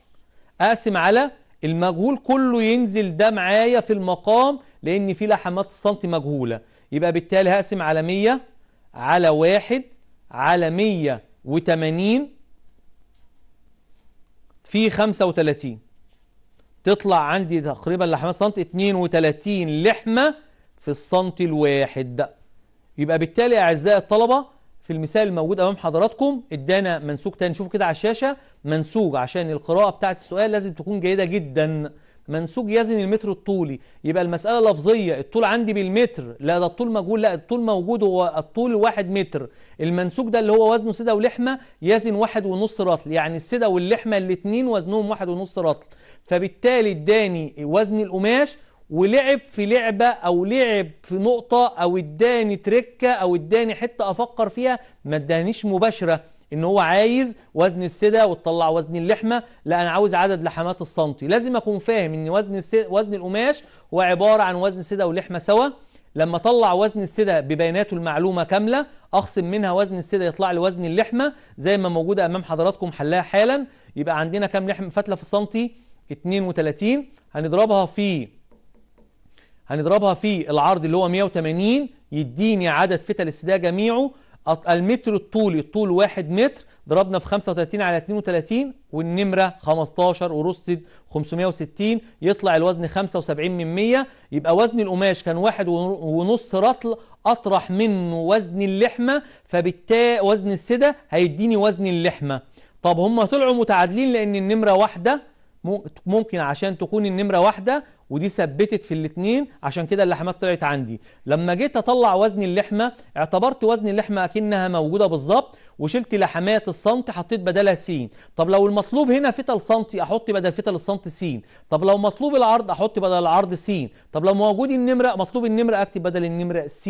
أقسم على المجهول كله ينزل ده معايا في المقام لأن في لحمات السنتي مجهولة يبقى بالتالي هقسم على 100 على 1 على 180 في 35 تطلع عندي تقريبا لحمات سنتي 32 لحمة في السنتي الواحد يبقى بالتالي أعزائي الطلبة في المثال الموجود امام حضراتكم ادانا منسوج تاني شوفوا كده على الشاشه منسوج عشان القراءه بتاعه السؤال لازم تكون جيده جدا منسوج يزن المتر الطولي يبقى المساله لفظيه الطول عندي بالمتر لا ده الطول مجهول لا الطول موجود هو الطول واحد متر المنسوج ده اللي هو وزنه سده ولحمه يزن واحد ونص رطل يعني السده واللحمه الاثنين وزنهم واحد ونص رطل فبالتالي اداني وزن القماش ولعب في لعبة أو لعب في نقطة أو اداني تركة أو اداني حتة أفكر فيها ما ادانيش مباشرة إن هو عايز وزن السدة وتطلع وزن اللحمة لا أنا عاوز عدد لحمات السنتي لازم أكون فاهم إن وزن السد... وزن القماش هو عبارة عن وزن السدة واللحمة سوا لما اطلع وزن السدة ببياناته المعلومة كاملة اخصم منها وزن السدة يطلع لي وزن اللحمة زي ما موجودة امام حضراتكم حلها حالا يبقى عندنا كام لحم فتلة في السنتي 32 هنضربها في هنضربها في العرض اللي هو 180 يديني عدد فتل السداء جميعه المتر الطولي الطول 1 متر ضربنا في 35 على 32 والنمرة 15 ورصد 560 يطلع الوزن 75 من 100 يبقى وزن القماش كان واحد ونص رطل أطرح منه وزن اللحمة فبالتالي وزن السدة هيديني وزن اللحمة طب هم طلعوا متعادلين لأن النمرة واحدة ممكن عشان تكون النمرة واحدة ودي ثبتت في الاثنين عشان كده اللحمات طلعت عندي لما جيت اطلع وزن اللحمة اعتبرت وزن اللحمة اكنها موجودة بالظبط وشلت لحمات السنتي حطيت بدلها س طب لو المطلوب هنا فتل سنتي احط بدل فتل السنتي س طب لو مطلوب العرض احط بدل العرض س طب لو موجود النمره مطلوب النمره اكتب بدل النمره س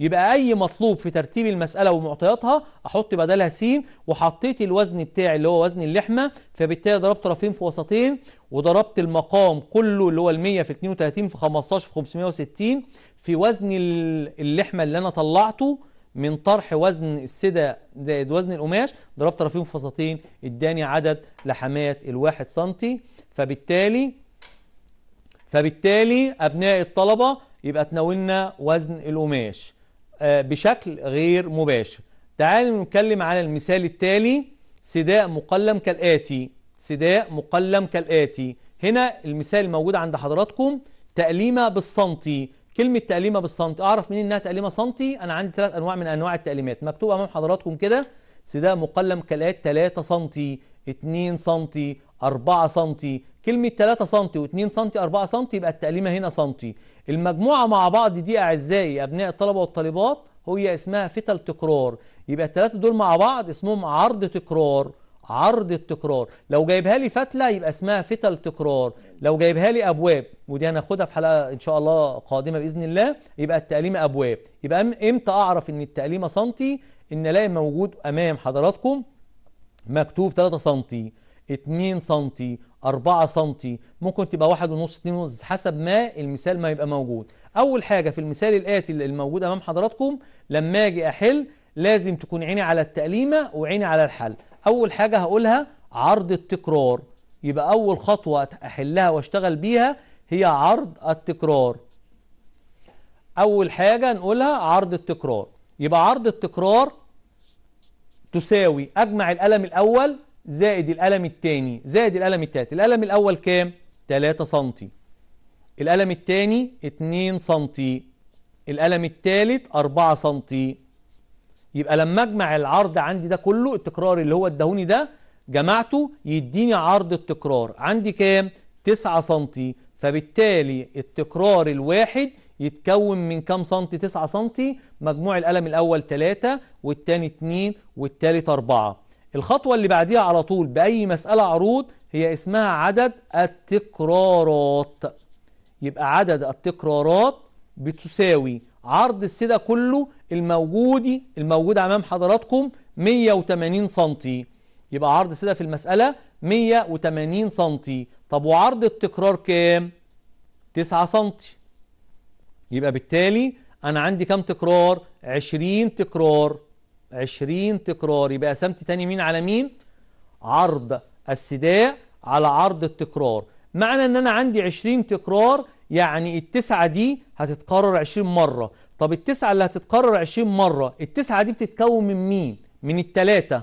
يبقى اي مطلوب في ترتيب المساله ومعطياتها احط بدلها س وحطيت الوزن بتاعي اللي هو وزن اللحمه فبالتالي ضربت طرفين في وسطين وضربت المقام كله اللي هو ال 100 في 32 في 15 في 560 في وزن اللحمه اللي انا طلعته من طرح وزن السدة زائد وزن القماش ضربت طرفين فصتين اداني عدد لحمات الواحد سنتي فبالتالي فبالتالي أبناء الطلبة يبقى تناولنا وزن القماش آه، بشكل غير مباشر تعالوا نتكلم على المثال التالي سداء مقلم كالآتي سداء مقلم كالآتي هنا المثال موجود عند حضراتكم تأليمة بالسنتي كلمة تقليمة بالسنتي أعرف منين إنها تقليمة سنتي أنا عندي ثلاث أنواع من أنواع التقليمات مكتوب أمام حضراتكم كده سداء مقلم كالآت 3 سنتي 2 سنتي 4 سنتي كلمة 3 سنتي و2 سنتي 4 سنتي يبقى التقليمة هنا سنتي المجموعة مع بعض دي أعزائي أبناء الطلبة والطالبات هي اسمها فتل تكرار يبقى الثلاثة دول مع بعض اسمهم عرض تكرار عرض التكرار لو جايبها لي فتله يبقى اسمها فتل تكرار لو جايبها لي ابواب ودي هناخدها في حلقه ان شاء الله قادمه باذن الله يبقى التقليم ابواب يبقى امتى اعرف ان التقليمه سنتي ان الاقي موجود امام حضراتكم مكتوب 3 سنتي 2 سنتي 4 سنتي ممكن تبقى واحد ونص اتنين ونص حسب ما المثال ما يبقى موجود اول حاجه في المثال الاتي الموجود امام حضراتكم لما اجي احل لازم تكون عيني على التقليمه وعيني على الحل أول حاجة هقولها عرض التكرار يبقى أول خطوة أحلها واشتغل بيها هي عرض التكرار أول حاجة نقولها عرض التكرار يبقى عرض التكرار تساوي أجمع الألم الأول زائد الألم الثاني زائد الألم الثالث الألم الأول كام؟ 3 سم الألم الثاني 2 سم الألم الثالث 4 سم يبقى لما اجمع العرض عندي ده كله التكرار اللي هو الدهوني ده جمعته يديني عرض التكرار عندي كام 9 سم فبالتالي التكرار الواحد يتكون من كام سنتي 9 سنتي مجموع القلم الاول 3 والثاني 2 والثالث 4 الخطوه اللي بعديها على طول باي مساله عروض هي اسمها عدد التكرارات يبقى عدد التكرارات بتساوي عرض السدة كله الموجود الموجود أمام حضراتكم 180 سنتي يبقى عرض السدة في المسألة 180 سنتي طب وعرض التكرار كام؟ 9 سنتي يبقى بالتالي أنا عندي كام تكرار؟ 20 تكرار 20 تكرار يبقى قسمت تاني مين على مين؟ عرض السداء على عرض التكرار معنى ان انا عندي 20 تكرار يعني التسعة دي هتتكرر 20 مرة طب التسعة اللي هتتكرر 20 مرة التسعة دي بتتكون من مين؟ من التلاتة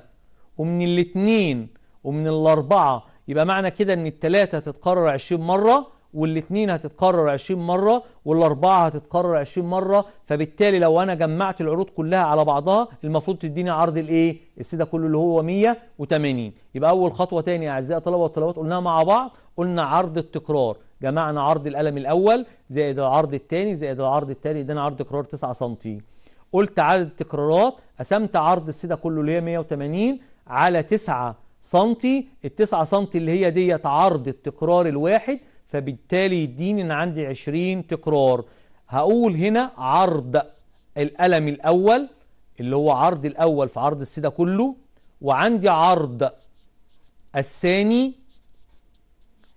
ومن الاتنين ومن الأربعة يبقى معنى كده إن التلاتة هتتكرر 20 مرة والاثنين هتتكرر 20 مرة والأربعة هتتكرر 20 مرة فبالتالي لو أنا جمعت العروض كلها على بعضها المفروض تديني عرض الإيه؟ السيدة كله اللي هو 180 يبقى أول خطوة تاني يا أعزائي طلبة وطلبات قلناها مع بعض قلنا عرض التكرار جمعنا عرض القلم الاول زائد العرض الثاني زائد العرض الثالث ادانا عرض تكرار 9 سم قلت عدد التكرارات قسمت عرض السده كله اللي هي 180 على 9 سم ال 9 سم اللي هي ديت عرض التكرار الواحد فبالتالي يديني ان عندي 20 تكرار هقول هنا عرض القلم الاول اللي هو عرض الاول في عرض السده كله وعندي عرض الثاني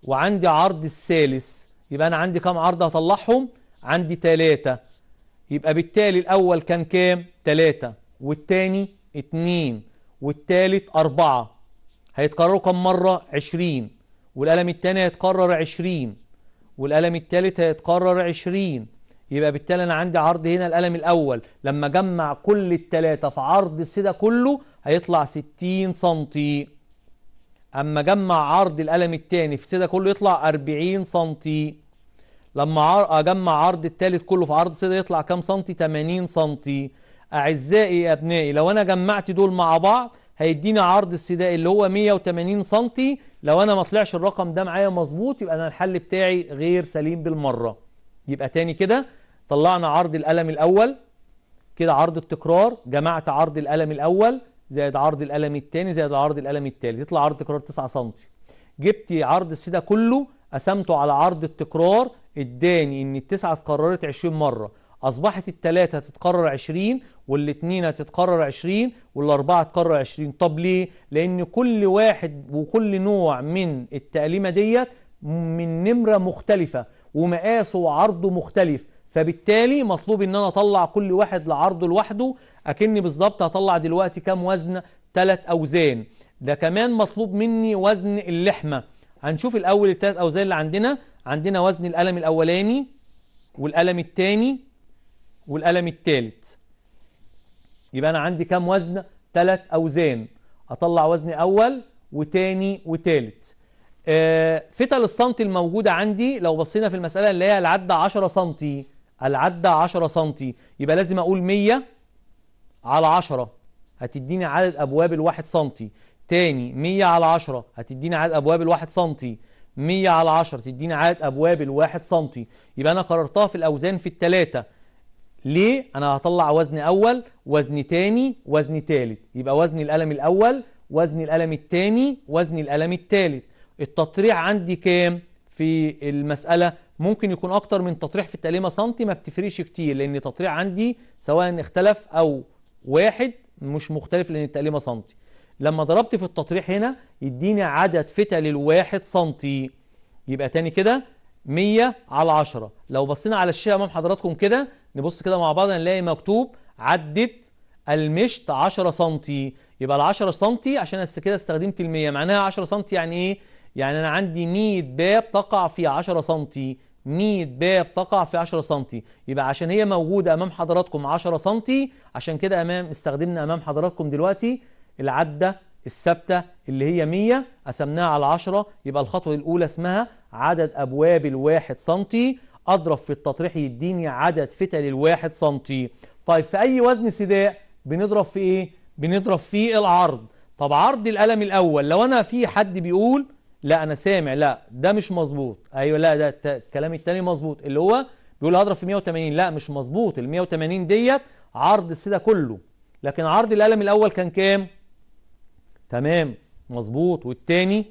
وعندي عرض الثالث يبقى أنا عندي كام عرض هطلعهم عندي تلاتة يبقى بالتالي الأول كان كام تلاتة والتاني اتنين والتالت أربعة هيتكرروا كم مرة عشرين والقلم التاني هيتكرر عشرين والقلم التالت هيتكرر عشرين يبقى بالتالي أنا عندي عرض هنا القلم الأول لما جمع كل التلاتة في عرض السدة كله هيطلع ستين سنتي اما اجمع عرض القلم الثاني في سيدا كله يطلع 40 سنتي لما اجمع آه، عرض الثالث كله في عرض سيدا يطلع كام سنتي 80 سنتي اعزائي يا ابنائي لو انا جمعت دول مع بعض هيديني عرض السداء اللي هو 180 سنتي لو انا ما طلعش الرقم ده معايا مظبوط يبقى انا الحل بتاعي غير سليم بالمره يبقى تاني كده طلعنا عرض القلم الاول كده عرض التكرار جمعت عرض القلم الاول زائد عرض القلم الثاني زائد عرض القلم الثالث يطلع عرض تكرار 9 سم جبت عرض السي ده كله قسمته على عرض التكرار اداني ان التسعه اتكررت 20 مره اصبحت الثلاثه هتتكرر 20 والاثنين هتتكرر 20 والاربعه تتكرر 20 طب ليه لان كل واحد وكل نوع من التقليمه ديت من نمره مختلفه ومقاسه وعرضه مختلف فبالتالي مطلوب ان انا اطلع كل واحد لعرضه لوحده اكني بالظبط هطلع دلوقتي كام وزن ثلاث اوزان ده كمان مطلوب مني وزن اللحمه هنشوف الاول الثلاث اوزان اللي عندنا عندنا وزن القلم الاولاني والقلم الثاني والقلم الثالث يبقى انا عندي كام وزن ثلاث اوزان اطلع وزن اول وثاني وثالث آه، فتل السنتي الموجوده عندي لو بصينا في المساله اللي هي العده 10 سنتي العدة 10 سم يبقى لازم أقول 100 على 10 هتديني عدد أبواب الواحد سم تاني 100 على 10 هتديني عدد أبواب الواحد سم 100 على 10 تديني عدد أبواب الواحد سم يبقى أنا قررتها في الأوزان في التلاتة ليه؟ أنا هطلع وزن أول وزن تاني وزن تالت يبقى وزن القلم الأول وزن القلم التاني وزن القلم التالت التطريع عندي كام؟ في المسألة ممكن يكون أكتر من تطريح في التقليمة سنتي ما بتفرقش كتير لأن تطريح عندي سواء اختلف أو واحد مش مختلف لأن التقليمة سنتي لما ضربت في التطريح هنا يديني عدد فتل الواحد سنتي يبقى تاني كده 100 على 10 لو بصينا على الشيء أمام حضراتكم كده نبص كده مع بعض هنلاقي مكتوب عدت المشط 10 سنتي يبقى ال 10 سنتي عشان كده استخدمت ال 100 معناها 10 سنتي يعني ايه؟ يعني أنا عندي 100 باب تقع في 10 سم 100 باب تقع في 10 سم يبقى عشان هي موجودة أمام حضراتكم 10 سم عشان كده أمام استخدمنا أمام حضراتكم دلوقتي العدة الثابتة اللي هي 100 قسمناها على 10 يبقى الخطوة الأولى اسمها عدد أبواب الواحد سم أضرب في التطريح يديني عدد فتل الواحد سم طيب في أي وزن سداء بنضرب في إيه؟ بنضرب في العرض طب عرض القلم الأول لو أنا في حد بيقول لا انا سامع لا ده مش مظبوط ايوه لا ده الكلام التاني مظبوط اللي هو بيقول هضرب في 180 لا مش مظبوط ال 180 ديت عرض السده كله لكن عرض القلم الاول كان كام تمام مظبوط والتاني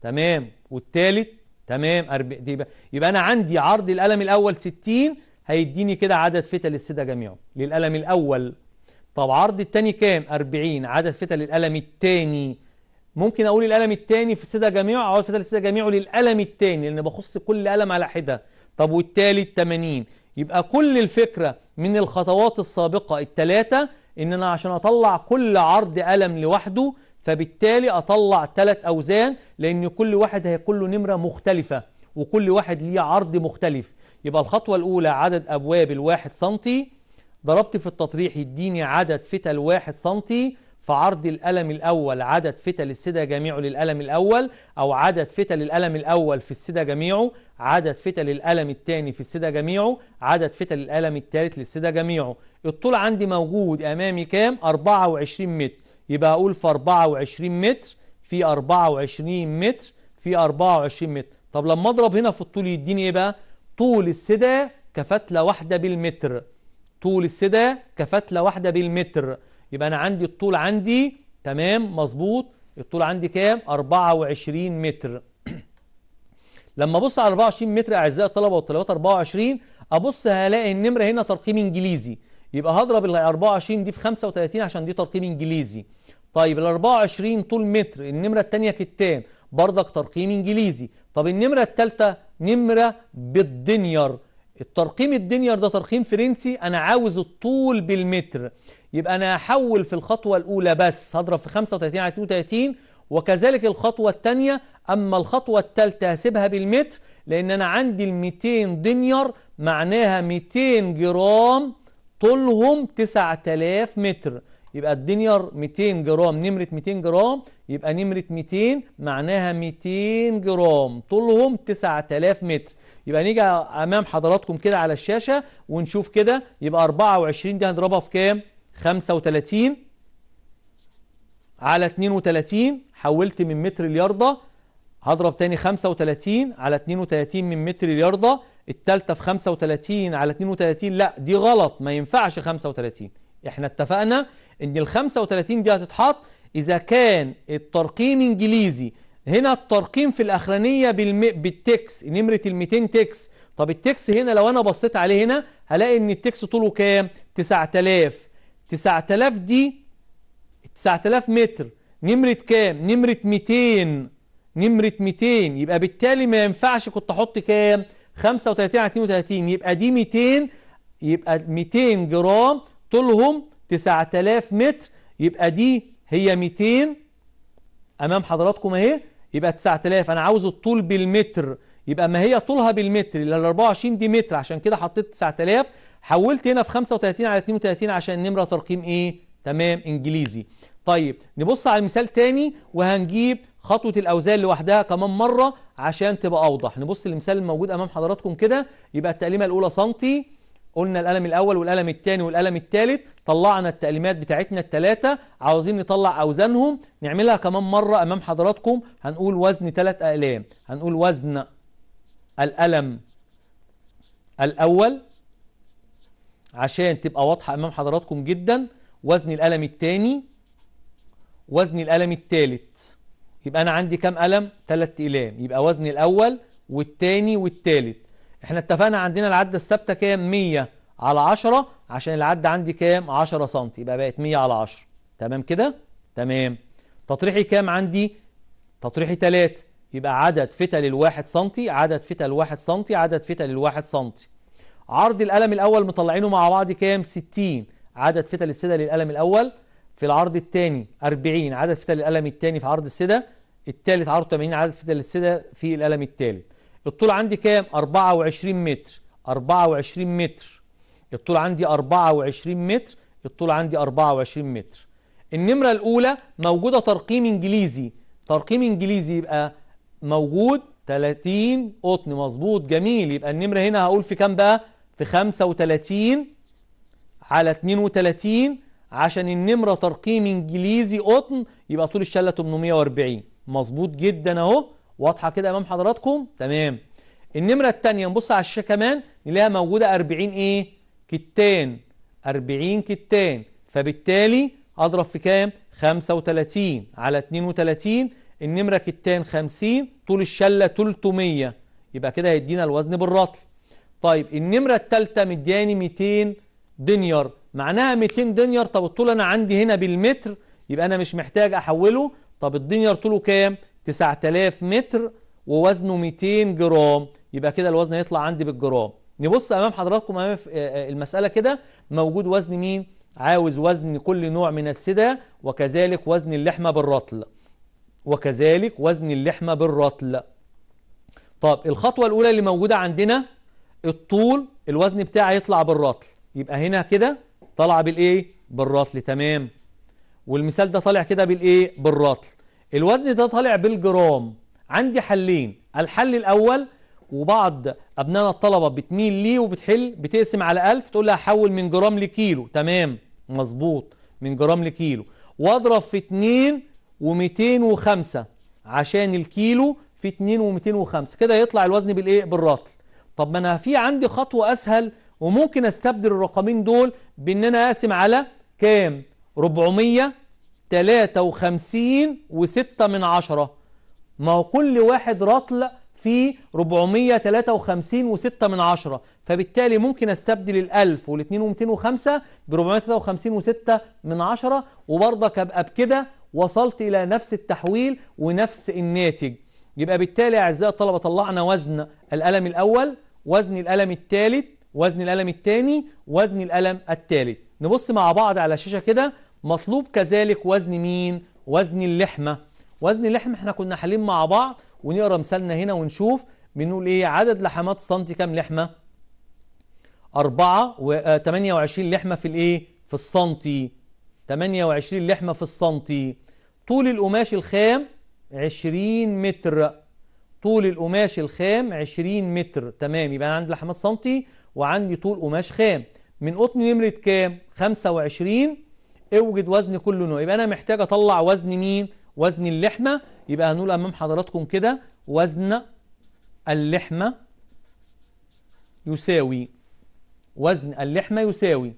تمام والتالت تمام دي يبقى, يبقى انا عندي عرض القلم الاول 60 هيديني كده عدد فتل السده جميعه للقلم الاول طب عرض التاني كام 40 عدد فتل القلم التاني ممكن اقول الالم الثاني في السده جميعه اقعد في السده جميعه للالم الثاني لان بخص كل الم على حده طب والتالت 80 يبقى كل الفكره من الخطوات السابقه الثلاثه ان انا عشان اطلع كل عرض الم لوحده فبالتالي اطلع ثلاث اوزان لان كل واحد هيكون له نمره مختلفه وكل واحد ليه عرض مختلف يبقى الخطوه الاولى عدد ابواب الواحد سنتي ضربت في التطريح يديني عدد فتل واحد سنتي فعرض الألم الأول عدد فتل السدى جميعه للألم الأول أو عدد فتل الألم الأول في السدى جميعه عدد فتل الألم الثاني في السدى جميعه عدد فتل الألم الثالث للسدى جميعه الطول عندي موجود أمامي كام 24 متر يبقى أقول في 24 متر في 24 متر في 24 متر طب لما أضرب هنا في الطول يديني إيه بقى طول السدى كفتلة واحدة بالمتر طول السدى كفتلة واحدة بالمتر يبقى أنا عندي الطول عندي تمام مظبوط الطول عندي كام 24 متر لما ابص على 24 متر اعزائي الطلبه والطلبات 24 ابص هلاقي النمره هنا ترقيم انجليزي يبقى هضرب ال 24 دي في 35 عشان دي ترقيم انجليزي طيب ال 24 طول متر النمره الثانيه كتان برضك ترقيم انجليزي طب النمره الثالثه نمره بالدنيار الترقيم الدنيار ده ترقيم فرنسي انا عاوز الطول بالمتر يبقى انا هحول في الخطوه الاولى بس هضرب في 35 على 32 وكذلك الخطوه الثانيه اما الخطوه الثالثه هسيبها بالمتر لان انا عندي ال 200 دنير معناها 200 جرام طولهم 9000 متر يبقى الدنير 200 جرام نمرة 200 جرام يبقى نمرة 200 معناها 200 جرام طولهم 9000 متر يبقى نيجي أمام حضراتكم كده على الشاشة ونشوف كده يبقى 24 دي هنضربها في كام؟ 35 على 32 حولت من متر الياردة هضرب تاني 35 على 32 من متر الياردة الثالثه في 35 على 32 لا دي غلط ما ينفعش 35 احنا اتفقنا ان ال 35 دي هتتحط اذا كان الترقيم انجليزي هنا الترقيم في الاخرانية بالم... بالتكس نمرة ال 200 تكس طب التكس هنا لو انا بصيت عليه هنا هلاقي ان التكس طوله كام 9000 9000 دي 9000 متر نمرة كام نمرة 200 نمرة 200 يبقى بالتالي ما ينفعش كنت احط كام 35 على 32 يبقى دي 200 يبقى 200 جرام طولهم 9000 متر يبقى دي هي 200 امام حضراتكم اهي يبقى 9000 انا عاوز الطول بالمتر يبقى ما هي طولها بالمتر ال 24 دي متر عشان كده حطيت 9000 حولت هنا في 35 على 32 عشان النمره ترقيم ايه تمام انجليزي طيب نبص على مثال تاني وهنجيب خطوة الأوزان لوحدها كمان مرة عشان تبقى أوضح نبص للمثال الموجود أمام حضراتكم كده يبقى التقليمة الأولى سنتي قلنا القلم الأول والقلم الثاني والقلم الثالث طلعنا التقليمات بتاعتنا الثلاثة عاوزين نطلع أوزانهم نعملها كمان مرة أمام حضراتكم هنقول وزن ثلاث أقلام هنقول وزن الألم الأول عشان تبقى واضحة أمام حضراتكم جدا وزن الألم الثاني وزن الألم الثالث يبقى أنا عندي كام ألم؟ ثلاث ألام يبقى وزن الأول والثاني والثالث احنا اتفقنا عندنا العدة الثابتة كام؟ 100 على 10 عشان العدة عندي كام؟ 10 سم يبقى بقت 100 على 10 تمام كده؟ تمام تطريحي كام عندي؟ تطريحي 3 يبقى عدد فتل الواحد سنتي عدد فتل الواحد سنتي عدد فتل الواحد سنتي عرض القلم الأول مطلعينه مع بعض كام 60 عدد فتل السدة للقلم الأول في العرض الثاني 40 عدد فتل القلم الثاني في عرض السدة الثالث عرض 80 عدد فتل السدة في القلم الثالث الطول عندي كام 24 متر 24 متر الطول عندي 24 متر الطول عندي 24 متر النمرة الأولى موجودة ترقيم إنجليزي ترقيم إنجليزي يبقى موجود 30 قطن مظبوط جميل يبقى النمرة هنا هقول في كام بقى في 35 على 32 عشان النمرة ترقيم انجليزي قطن يبقى طول الشلة 840 مظبوط جدا اهو واضحة كده امام حضراتكم تمام النمرة الثانية نبص على الشاشة كمان نلاقيها موجودة 40 ايه كتان 40 كتان فبالتالي اضرب في كام 35 على 32 النمرة كتان 50 طول الشلة 300 يبقى كده هيدينا الوزن بالرطل طيب النمرة الثالثة مدياني 200 دنيار معناها 200 دنيار طب الطول أنا عندي هنا بالمتر يبقى أنا مش محتاج أحوله طب الدنيار طوله كام 9000 متر ووزنه 200 جرام يبقى كده الوزن هيطلع عندي بالجرام نبص أمام حضراتكم أمام آه، آه، المسألة كده موجود وزن مين عاوز وزن كل نوع من السدة وكذلك وزن اللحمة بالرطل وكذلك وزن اللحمة بالرطل طب الخطوة الأولى اللي موجودة عندنا الطول الوزن بتاعه يطلع بالرطل يبقى هنا كده طلع بالإيه؟ بالرطل تمام والمثال ده طالع كده بالإيه؟ بالرطل الوزن ده طالع بالجرام عندي حلين الحل الأول وبعض أبنائنا الطلبة بتميل ليه وبتحل بتقسم على 1000 تقول لها حول من جرام لكيلو تمام مظبوط من جرام لكيلو واضرب في اتنين و205 عشان الكيلو في 2 و205 كده يطلع الوزن بالايه بالرطل طب ما انا في عندي خطوه اسهل وممكن استبدل الرقمين دول بان انا اقسم على كام 453 و6 من عشرة ما هو كل واحد رطل في 453 و6 من عشرة فبالتالي ممكن استبدل ال1000 وال2 و205 ب 453 و6 من عشرة وبرضك ابقى بكده وصلت إلى نفس التحويل ونفس الناتج يبقى بالتالي يا أعزائي الطلبة طلعنا وزن القلم الأول وزن القلم الثالث وزن القلم الثاني وزن القلم الثالث نبص مع بعض على الشاشة كده مطلوب كذلك وزن مين وزن اللحمة وزن اللحمة احنا كنا حالين مع بعض ونقرأ مثالنا هنا ونشوف بنقول ايه عدد لحمات سنتي كام لحمة اربعه و 28 لحمة في الايه في السنتي 28 لحمة في السنتي طول القماش الخام 20 متر طول القماش الخام 20 متر تمام يبقى أنا عندي لحمات سنتي وعندي طول قماش خام من قطن نمرة كام 25 اوجد وزن كل نوع يبقى أنا محتاج أطلع وزن مين وزن اللحمة يبقى هنقول أمام حضراتكم كده وزن اللحمة يساوي وزن اللحمة يساوي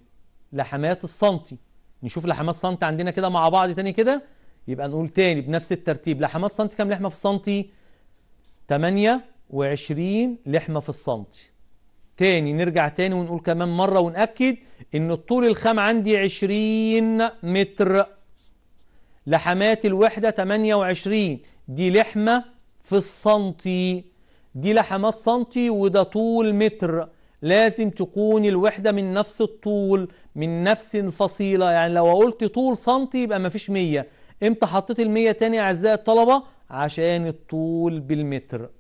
لحمات السنتي نشوف لحمات سنتي عندنا كده مع بعض تاني كده يبقى نقول تاني بنفس الترتيب لحمات سنتي كام لحمه في السنتي 28 لحمه في السنتي تاني نرجع تاني ونقول كمان مره ونأكد ان الطول الخام عندي 20 متر لحمات الوحده 28 دي لحمه في السنتي دي لحمات سنتي وده طول متر لازم تكون الوحدة من نفس الطول من نفس الفصيلة يعني لو قلت طول سنتي يبقى ما فيش 100 امتى حطيت ال100 تاني أعزائي الطلبة عشان الطول بالمتر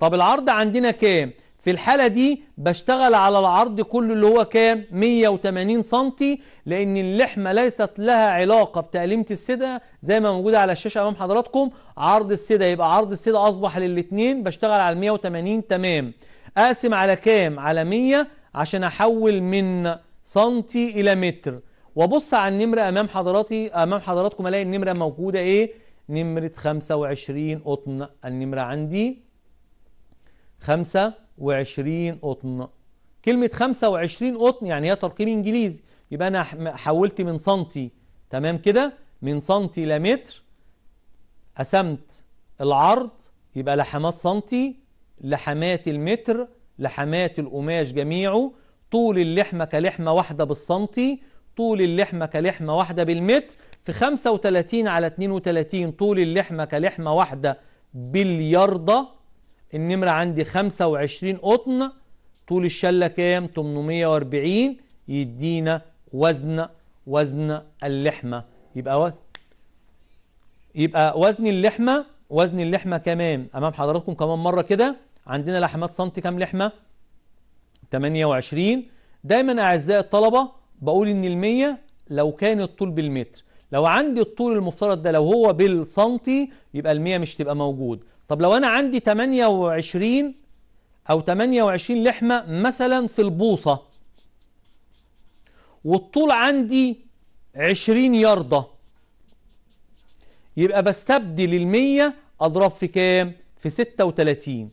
طب العرض عندنا كام في الحالة دي بشتغل على العرض كله اللي هو كام 180 سنتي لأن اللحمة ليست لها علاقة بتقليمة السدة زي ما موجودة على الشاشة أمام حضراتكم عرض السدة يبقى عرض السدة أصبح للاتنين بشتغل على 180 تمام اقسم على كام على 100 عشان احول من سنتي الى متر وابص على النمرة امام حضراتي امام حضراتكم الاقي النمرة موجودة ايه نمرة 25 قطن النمرة عندي 25 قطن كلمة 25 قطن يعني هي ترقيم انجليزي يبقى انا حولت من سنتي تمام كده من سنتي لمتر قسمت العرض يبقى لحمات سنتي لحمات المتر لحمات القماش جميعه طول اللحمة كلحمة واحدة بالسنتي طول اللحمة كلحمة واحدة بالمتر في 35 على 32 طول اللحمة كلحمة واحدة بالياردة النمرة عندي 25 قطن طول الشلة كام 840 يدينا وزن وزن اللحمة يبقى و... يبقى وزن اللحمة وزن اللحمة كمان أمام حضراتكم كمان مرة كده عندنا لحمات سنتي كام لحمة 28 دايما أعزائي الطلبة بقول إن ال100 لو كان الطول بالمتر لو عندي الطول المفترض ده لو هو بالسنتي يبقى ال ال100 مش تبقى موجود طب لو أنا عندي 28 أو 28 لحمة مثلا في البوصة والطول عندي 20 ياردة يبقى بستبدل ال100 أضرب في كام؟ في 36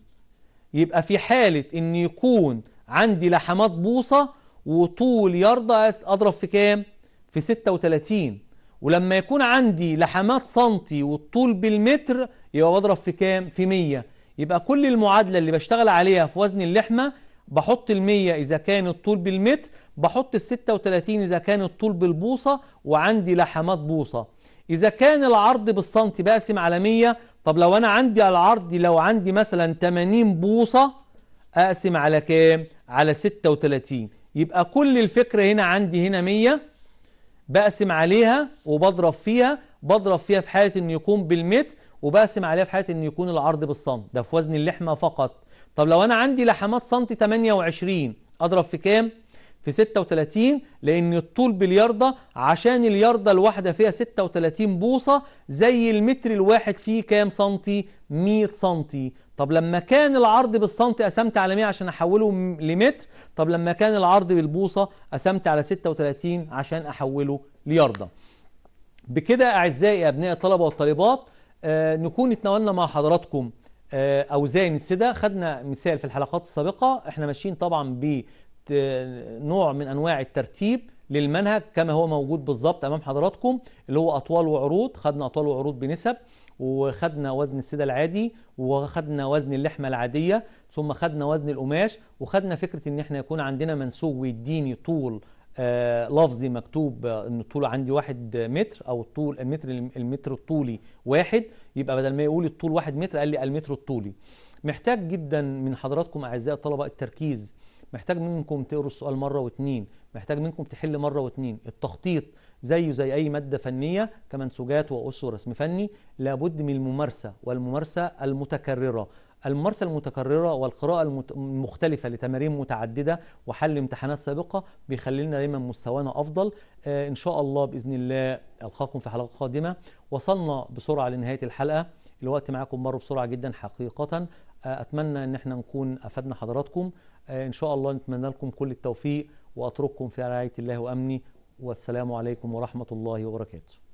يبقى في حالة ان يكون عندي لحمات بوصة وطول يرضى اضرب في كام في 36 ولما يكون عندي لحمات سنتي والطول بالمتر يبقى بضرب في كام في 100 يبقى كل المعادلة اللي بشتغل عليها في وزن اللحمة بحط ال 100 إذا كان الطول بالمتر بحط ال 36 إذا كان الطول بالبوصة وعندي لحمات بوصة إذا كان العرض بالسنتي بقسم على 100 طب لو أنا عندي العرض لو عندي مثلا 80 بوصة أقسم على كام؟ على 36 يبقى كل الفكرة هنا عندي هنا 100 بقسم عليها وبضرب فيها بضرب فيها في حالة إنه يكون بالمتر وبقسم عليها في حالة إنه يكون العرض بالسنت ده في وزن اللحمة فقط طب لو أنا عندي لحمات سنتي 28 أضرب في كام؟ في 36 لأن الطول بالياردة عشان الياردة الواحدة فيها 36 بوصة زي المتر الواحد فيه كام سنتي 100 سنتي طب لما كان العرض بالسنتي قسمت على 100 عشان أحوله لمتر طب لما كان العرض بالبوصة قسمت على 36 عشان أحوله لياردة بكده أعزائي أبناء الطلبة والطالبات آه نكون اتناولنا مع حضراتكم آه، أوزان السدة خدنا مثال في الحلقات السابقة احنا ماشيين طبعا نوع من انواع الترتيب للمنهج كما هو موجود بالظبط امام حضراتكم اللي هو اطوال وعروض خدنا اطوال وعروض بنسب وخدنا وزن السدة العادي وخدنا وزن اللحمه العاديه ثم خدنا وزن القماش وخدنا فكره ان احنا يكون عندنا منسوب ويديني طول آه لفظي مكتوب ان الطول عندي واحد متر او الطول المتر المتر الطولي واحد يبقى بدل ما يقول الطول واحد متر قال لي المتر الطولي محتاج جدا من حضراتكم اعزائي الطلبه التركيز محتاج منكم تقروا السؤال مره واتنين محتاج منكم تحل مره واتنين التخطيط زيه زي اي ماده فنيه كمنسوجات واسس ورسم فني لابد من الممارسه والممارسه المتكرره الممارسة المتكررة والقراءة المختلفة لتمارين متعددة وحل امتحانات سابقة بيخلينا دايما مستوانا أفضل آه، إن شاء الله بإذن الله ألقاكم في حلقة قادمة وصلنا بسرعة لنهاية الحلقة الوقت معاكم مر بسرعة جدا حقيقة آه، أتمنى إن احنا نكون أفدنا حضراتكم آه، ان شاء الله نتمنى لكم كل التوفيق واترككم في رعايه الله وامني والسلام عليكم ورحمه الله وبركاته